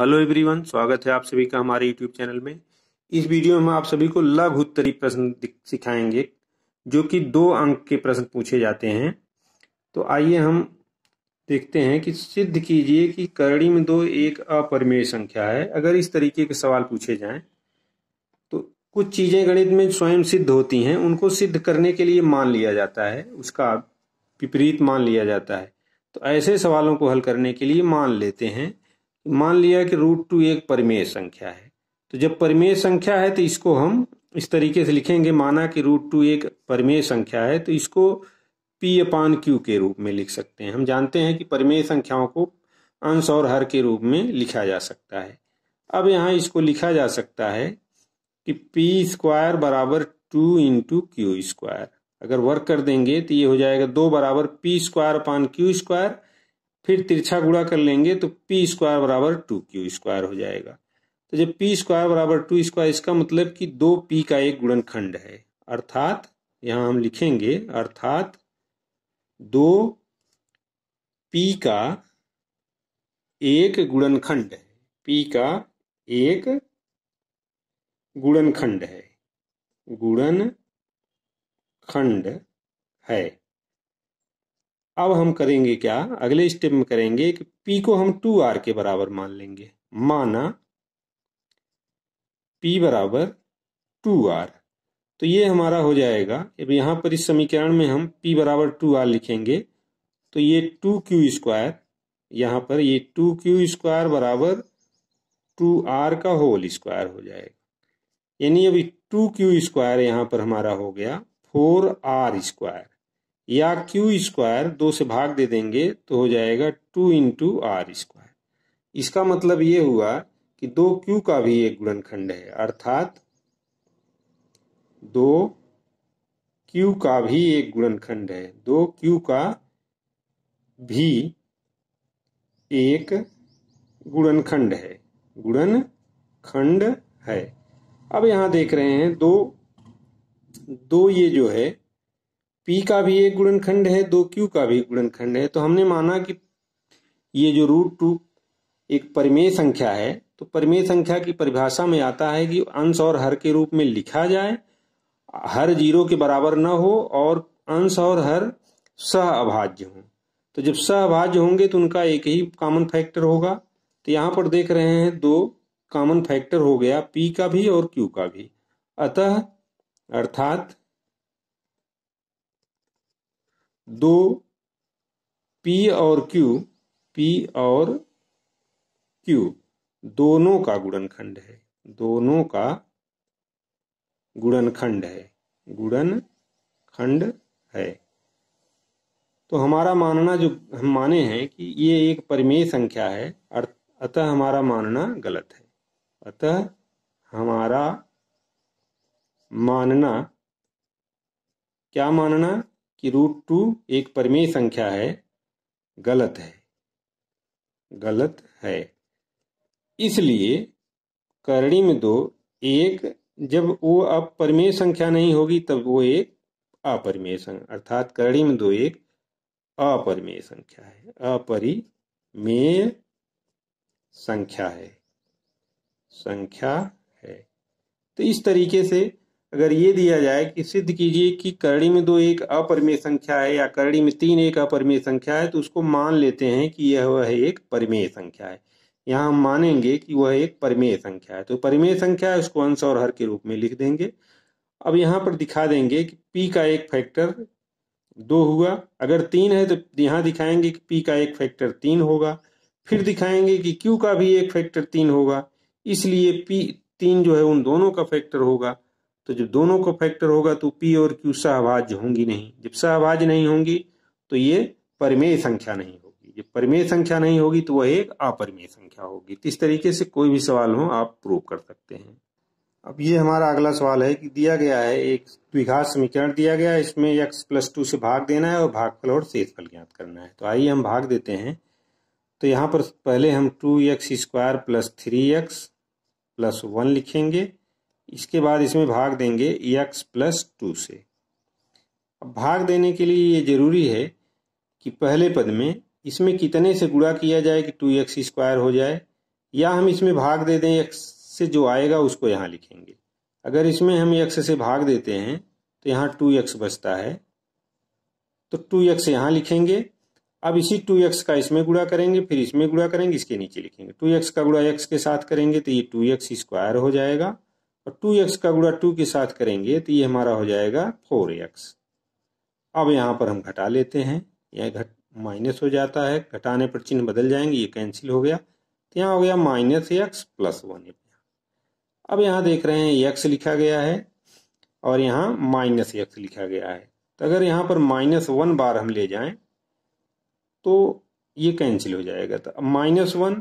hello everyone स्वागत है आप सभी का हमारे यूट्यूब चैनल में इस वीडियो में आप सभी को लघु उत्तरी प्रश्न सिखाएंगे जो कि दो अंक के प्रश्न पूछे जाते हैं तो आइए हम देखते हैं कि सिद्ध कीजिए कि करड़ी में दो एक अपरिमेय संख्या है अगर इस तरीके के सवाल पूछे जाएं तो कुछ चीज़ें गणित में स्वयं सिद्ध होती हैं उनको सिद्ध करने के लिए मान लिया जाता है उसका विपरीत मान लिया जाता है तो ऐसे सवालों को हल करने के लिए मान लेते हैं मान लिया कि रूट टू एक परिमेय संख्या है तो जब परिमेय संख्या है तो इसको हम इस तरीके से लिखेंगे माना कि रूट टू एक परिमेय संख्या है तो इसको पी अपान क्यू के रूप में लिख सकते हैं हम जानते हैं कि परिमेय संख्याओं को अंश और हर के रूप में लिखा जा सकता है अब यहाँ इसको लिखा जा सकता है कि पी स्क्वायर बराबर टू इंटू क्यू स्क्वायर अगर वर्क कर देंगे तो ये हो जाएगा दो बराबर P square upon Q square फिर तिरछा गुड़ा कर लेंगे तो पी स्क्वायर बराबर टू क्यू स्क्वायर हो जाएगा तो जब पी स्क्वायर बराबर टू स्क्वायर इसका मतलब कि दो पी का एक गुणनखंड है अर्थात यहां हम लिखेंगे अर्थात दो पी का एक गुणनखंड है पी का एक गुणनखंड है गुणनखंड खंड है अब हम करेंगे क्या अगले स्टेप में करेंगे कि पी को हम टू आर के बराबर मान लेंगे माना पी बराबर टू आर तो ये हमारा हो जाएगा अब यहाँ पर इस समीकरण में हम p बराबर टू आर लिखेंगे तो ये टू क्यू स्क्वायर यहाँ पर ये टू क्यू स्क्वायर बराबर टू आर का होल स्क्वायर हो जाएगा यानी अभी टू क्यू स्क्वायर यहाँ पर हमारा हो गया फोर आर स्क्वायर या क्यू स्क्वायर दो से भाग दे देंगे तो हो जाएगा टू इंटू आर स्क्वायर इसका मतलब ये हुआ कि दो क्यू का भी एक गुणनखंड है अर्थात दो क्यू का भी एक गुणनखंड है दो क्यू का भी एक गुणनखंड है गुणनखंड खंड है अब यहां देख रहे हैं दो दो ये जो है पी का भी एक गुणनखंड है दो क्यू का भी एक गुणनखंड है तो हमने माना कि ये जो रूट टू एक परिमेय संख्या है तो परिमेय संख्या की परिभाषा में आता है कि अंश और हर के रूप में लिखा जाए हर जीरो के बराबर न हो और अंश और हर सह अभाज्य हो तो जब सह अभाज्य होंगे तो उनका एक ही कॉमन फैक्टर होगा तो यहां पर देख रहे हैं दो कॉमन फैक्टर हो गया पी का भी और क्यू का भी अतः अर्थात दो पी और क्यू पी और क्यू दोनों का गुणनखंड है दोनों का गुणनखंड है गुणन खंड है तो हमारा मानना जो हम माने हैं कि ये एक परिमेय संख्या है अतः हमारा मानना गलत है अतः हमारा मानना क्या मानना कि रूट टू एक परमेय संख्या है गलत है गलत है इसलिए करणी में दो एक जब वो अब परिमेय संख्या नहीं होगी तब वो एक अपरिमेय संख्या अर्थात करणी में दो एक अपरिमेय संख्या है अपरिमेय संख्या है संख्या है तो इस तरीके से अगर ये दिया जाए कि सिद्ध कीजिए कि करड़ी में दो एक अपरिमेय संख्या है या करड़ी में तीन एक अपरिमेय संख्या है तो उसको मान लेते हैं कि यह वह एक परिमेय संख्या है यहाँ हम मानेंगे कि वह एक परिमेय संख्या है तो परिमेय संख्या है उसको अंश और हर के रूप में लिख देंगे अब यहाँ पर दिखा देंगे कि पी का एक फैक्टर दो हुआ अगर तीन है तो यहाँ दिखाएंगे कि पी का एक फैक्टर तीन होगा फिर दिखाएंगे कि क्यू का भी एक फैक्टर तीन होगा इसलिए पी तीन जो है उन दोनों का फैक्टर होगा तो जब दोनों को फैक्टर होगा तो पी और क्यू सहभाज होंगी नहीं जब सहभाज नहीं होंगी तो ये परिमेय संख्या नहीं होगी जब परिमेय संख्या नहीं होगी तो वह एक अपरिमेय संख्या होगी तो इस तरीके से कोई भी सवाल हो आप प्रूव कर सकते हैं अब ये हमारा अगला सवाल है कि दिया गया है एक द्विघात समीकरण दिया गया है इसमें x प्लस टू से भाग देना है और भागफल और शेषफल ज्ञात करना है तो आइए हम भाग देते हैं तो यहाँ पर पहले हम two x square plus three x plus one लिखेंगे इसके बाद इसमें भाग देंगे एक्स प्लस टू से अब भाग देने के लिए ये जरूरी है कि पहले पद में इसमें कितने से गुणा किया जाए कि टू एक्स स्क्वायर हो जाए या हम इसमें भाग दे दें एक्स से जो आएगा उसको यहाँ लिखेंगे अगर इसमें हम एक्स से भाग देते हैं तो यहाँ टू एक्स बचता है तो टू एक्स यहाँ लिखेंगे अब इसी टू एक्स का इसमें गुड़ा करेंगे फिर इसमें गुड़ा करेंगे इसके नीचे लिखेंगे टू एक्स का गुड़ा एक्स के साथ करेंगे तो ये टू एक्स स्क्वायर हो जाएगा और टू एक्स का गुड़ा टू के साथ करेंगे तो ये हमारा हो जाएगा फोर एक्स अब यहाँ पर हम घटा लेते हैं यह घट माइनस हो जाता है घटाने पर चिन्ह बदल जाएंगे ये कैंसिल हो गया तो यहाँ हो गया माइनस एक्स प्लस वन अब यहाँ देख रहे हैं एक्स लिखा गया है और यहाँ माइनस एक्स लिखा गया है तो अगर यहाँ पर माइनस वन बार हम ले जाएं तो ये कैंसिल हो जाएगा तो अब माइनस वन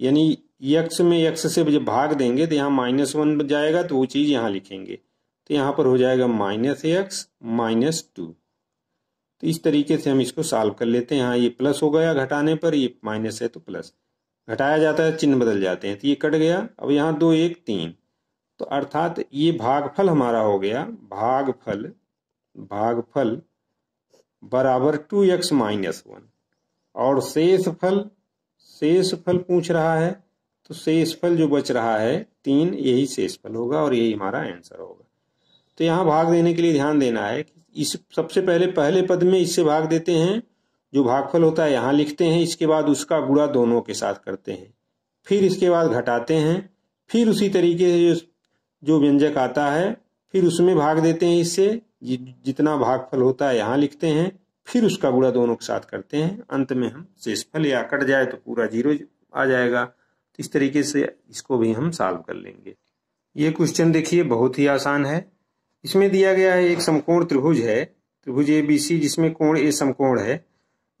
यानी यक्ष में यक्ष से जब भाग देंगे तो यहाँ माइनस वन जाएगा तो वो चीज़ यहाँ लिखेंगे तो यहाँ पर हो जाएगा माइनस एक्स माइनस टू तो इस तरीके से हम इसको सॉल्व कर लेते हैं यहाँ ये प्लस हो गया घटाने पर ये माइनस है तो प्लस घटाया जाता है चिन्ह बदल जाते हैं तो ये कट गया अब यहाँ दो एक तीन तो अर्थात ये भागफल हमारा हो गया भागफल भागफल बराबर टू एक्स माइनस वन और शेष फल शेष फल पूछ रहा है तो शेषफल जो बच रहा है तीन यही शेषफल होगा और यही हमारा आंसर होगा तो यहाँ भाग देने के लिए ध्यान देना है कि इस सबसे पहले पहले पद में इससे भाग देते हैं जो भागफल होता है यहाँ लिखते हैं इसके बाद उसका गुड़ा दोनों के साथ करते हैं फिर इसके बाद घटाते हैं फिर उसी तरीके से जो जो व्यंजक आता है फिर उसमें भाग देते हैं इससे जितना भागफल होता है यहाँ लिखते हैं फिर उसका गुड़ा दोनों के साथ करते हैं अंत में हम शेषफल या कट जाए तो पूरा जीरो आ जाएगा तो इस तरीके से इसको भी हम सॉल्व कर लेंगे ये क्वेश्चन देखिए बहुत ही आसान है इसमें दिया गया है एक समकोण त्रिभुज है त्रिभुज ए बी सी जिसमें कोण ए समकोण है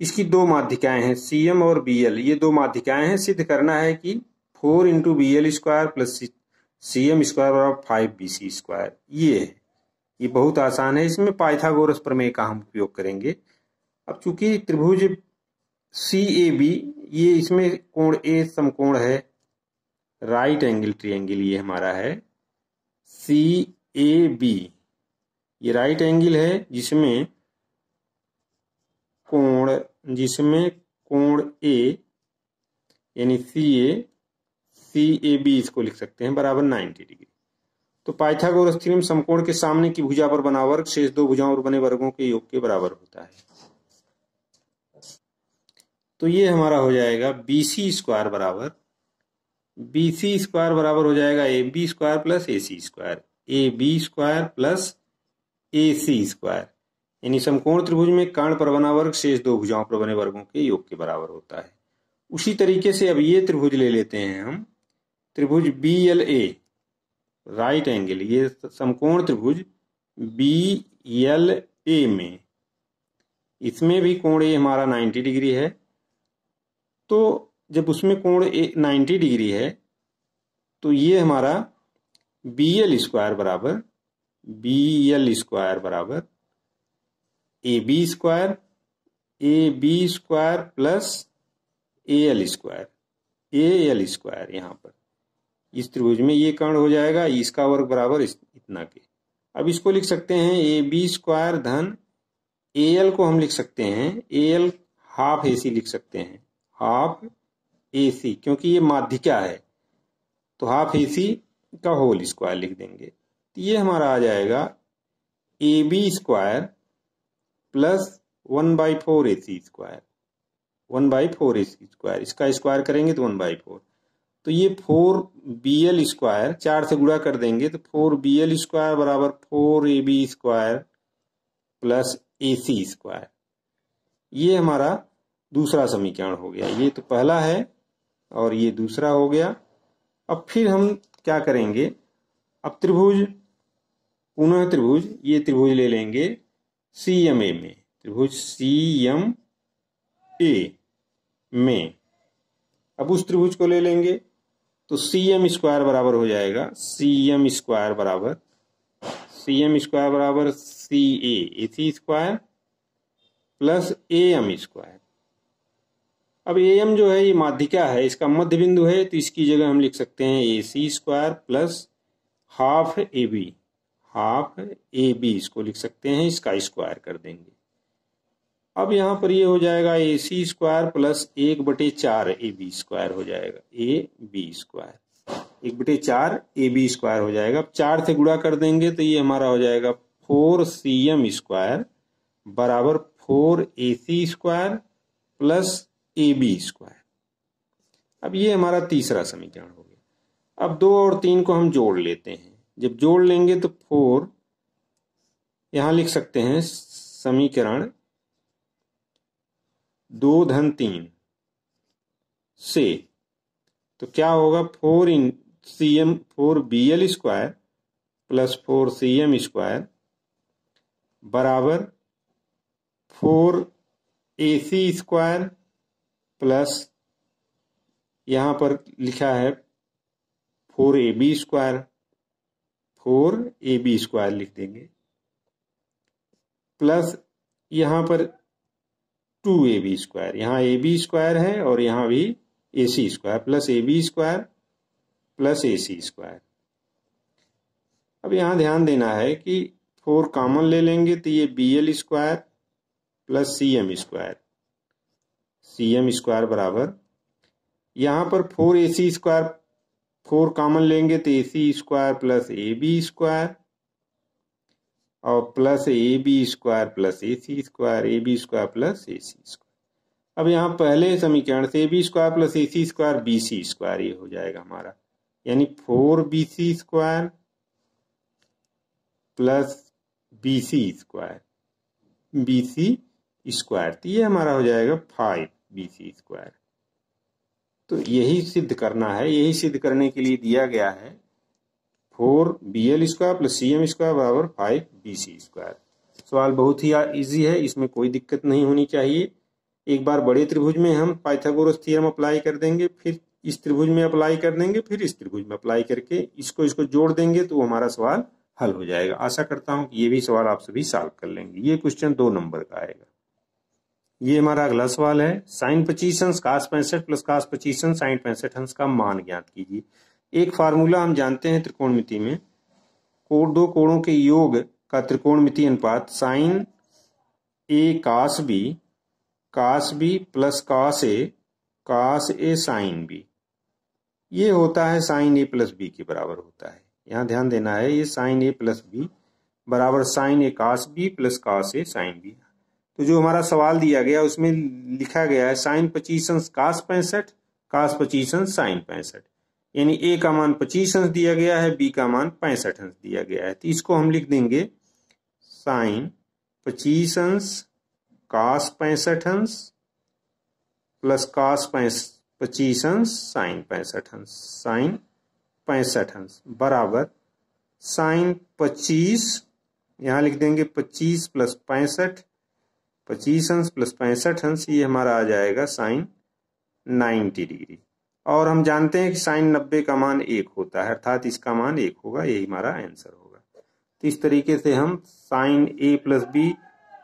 इसकी दो माध्यिकाएं हैं सी एम और बी एल ये दो माध्यिकाएं हैं सिद्ध करना है कि four into B L square plus C M square और फाइव बी सी स्क्वायर ये है ये बहुत आसान है इसमें पाइथागोरस प्रमेय का हम उपयोग करेंगे अब चूंकि त्रिभुज सी ए बी ये इसमें कोण ए समकोण है राइट एंगल ट्रायंगल ये हमारा है सी ए बी ये राइट एंगल है जिसमें कोण जिसमें कोण ए यानी सी ए सी ए बी इसको लिख सकते हैं बराबर 90 डिग्री तो पाइथागोरस थ्योरम समकोण के सामने की भुजा पर बना वर्ग शेष दो भुजाओं और बने वर्गों के योग के बराबर होता है तो ये हमारा हो जाएगा बी सी स्क्वायर बराबर बी सी स्क्वायर बराबर हो जाएगा A B square plus A C square A B square plus A C square यानी समकोण त्रिभुज में कर्ण पर बना वर्ग शेष दो भुजाओं पर बने वर्गों के योग के बराबर होता है उसी तरीके से अब ये त्रिभुज ले लेते हैं हम त्रिभुज B L A right angle ये समकोण त्रिभुज बी एल ए में इसमें भी कोण ए हमारा 90 डिग्री है तो जब उसमें कोण नाइन्टी डिग्री है तो ये हमारा बी एल स्क्वायर बराबर बी एल स्क्वायर बराबर A B square A B square plus A L square A L square यहाँ पर इस त्रिभुज में ये कर्ण हो जाएगा इसका वर्ग बराबर इतना के अब इसको लिख सकते हैं ए बी स्क्वायर धन ए एल को हम लिख सकते हैं ए एल हाफ ए सी लिख सकते हैं हाफ ए सी क्योंकि ये माध्यिका है तो हाफ ए सी का होल स्क्वायर लिख देंगे तो ये हमारा आ जाएगा A B square plus one by four A C square one by four A C square इसका स्क्वायर करेंगे तो वन बाई फोर तो ये फोर बी एल स्क्वायर चार से गुणा कर देंगे तो फोर बी एल स्क्वायर बराबर four A B square plus A C square ये हमारा दूसरा समीकरण हो गया ये तो पहला है और ये दूसरा हो गया अब फिर हम क्या करेंगे अब त्रिभुज पुनः त्रिभुज ये त्रिभुज ले लेंगे सी एम ए में त्रिभुज सी एम ए में अब उस त्रिभुज को ले लेंगे तो सी एम स्क्वायर बराबर हो जाएगा सी एम स्क्वायर बराबर सी एम स्क्वायर बराबर C A A C square plus A M square अब ए एम जो है ये माध्यिका है इसका मध्य बिंदु है तो इसकी जगह हम लिख सकते हैं A C square plus half A B half A B इसको लिख सकते हैं इसका स्क्वायर कर देंगे अब यहाँ पर ये यह हो जाएगा ए सी स्क्वायर प्लस एक बटे चार ए बी स्क्वायर हो जाएगा ए बी स्क्वायर एक बटे चार ए बी स्क्वायर हो जाएगा अब चार से गुड़ा कर देंगे तो ये हमारा हो जाएगा फोर सी एम स्क्वायर बराबर four A C square plus A B square अब ये हमारा तीसरा समीकरण हो गया अब दो और तीन को हम जोड़ लेते हैं जब जोड़ लेंगे तो फोर यहां लिख सकते हैं समीकरण दो धन तीन से तो क्या होगा four in C M four B L square plus four C M square बराबर four A C square plus यहां पर लिखा है four A B square four A B square लिख देंगे प्लस यहां पर टू ए बी स्क्वायर यहां ए बी स्क्वायर है और यहां भी A C square plus A B square plus A C square अब यहां ध्यान देना है कि फोर कॉमन ले लेंगे तो ये B L square plus C M square C M square बराबर यहाँ पर four A C square four common लेंगे तो A C square plus A B square और plus A B square plus A C square A B square plus A C square अब यहाँ पहले समीकरण से A B square plus A C square B C square ये हो जाएगा हमारा यानी four B C square plus B C square B C square तो ये हमारा हो जाएगा फाइव बी सी स्क्वायर तो यही सिद्ध करना है यही सिद्ध करने के लिए दिया गया है four B L square plus C M square बराबर फाइव बी सी स्क्वायर सवाल बहुत ही इजी है इसमें कोई दिक्कत नहीं होनी चाहिए एक बार बड़े त्रिभुज में हम पाइथागोरस थ्योरम अप्लाई कर देंगे फिर इस त्रिभुज में अप्लाई कर देंगे फिर इस त्रिभुज में अप्लाई करके इसको इसको जोड़ देंगे तो हमारा सवाल हल हो जाएगा आशा करता हूं कि ये भी सवाल आप सभी सॉल्व कर लेंगे ये क्वेश्चन दो नंबर का आएगा ये हमारा अगला सवाल है साइन पच्चीस अंश कास पैंसठ प्लस कास पच्चीस अंश साइन पैंसठ अंश का मान ज्ञात कीजिए एक फार्मूला हम जानते हैं त्रिकोणमिति में कोण दो कोणों के योग का त्रिकोणमिति अनुपात sine A cos B cos B plus cos A cos A sine B ये होता है साइन ए प्लस बी के बराबर होता है यहां ध्यान देना है ये साइन ए प्लस बी बराबर sine A cos B plus cos A sine B तो जो हमारा सवाल दिया गया उसमें लिखा गया है साइन पच्चीस अंश काश पैंसठ काश पच्चीस अंश साइन पैंसठ यानी ए का मान पच्चीस अंश दिया गया है बी का मान पैंसठ अंश दिया गया है तो इसको हम लिख देंगे साइन पच्चीस अंश काश पैंसठ अंश प्लस काश पच्चीस अंश साइन पैंसठ अंश साइन पैंसठ अंश बराबर साइन पच्चीस यहां लिख देंगे पच्चीस प्लस पैंसठ पच्चीस अंश प्लस पैंसठ अंश ये हमारा आ जाएगा साइन नाइन्टी डिग्री और हम जानते हैं कि साइन नब्बे का मान एक होता है अर्थात इसका मान एक होगा यही हमारा आंसर होगा तो इस तरीके से हम sine A plus B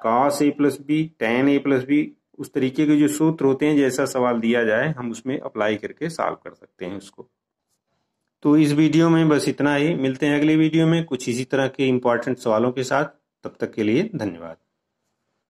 cos A plus B tan A plus B उस तरीके के जो सूत्र होते हैं जैसा सवाल दिया जाए हम उसमें अप्लाई करके सॉल्व कर सकते हैं उसको तो इस वीडियो में बस इतना ही मिलते हैं अगले वीडियो में कुछ इसी तरह के इंपॉर्टेंट सवालों के साथ तब तक के लिए धन्यवाद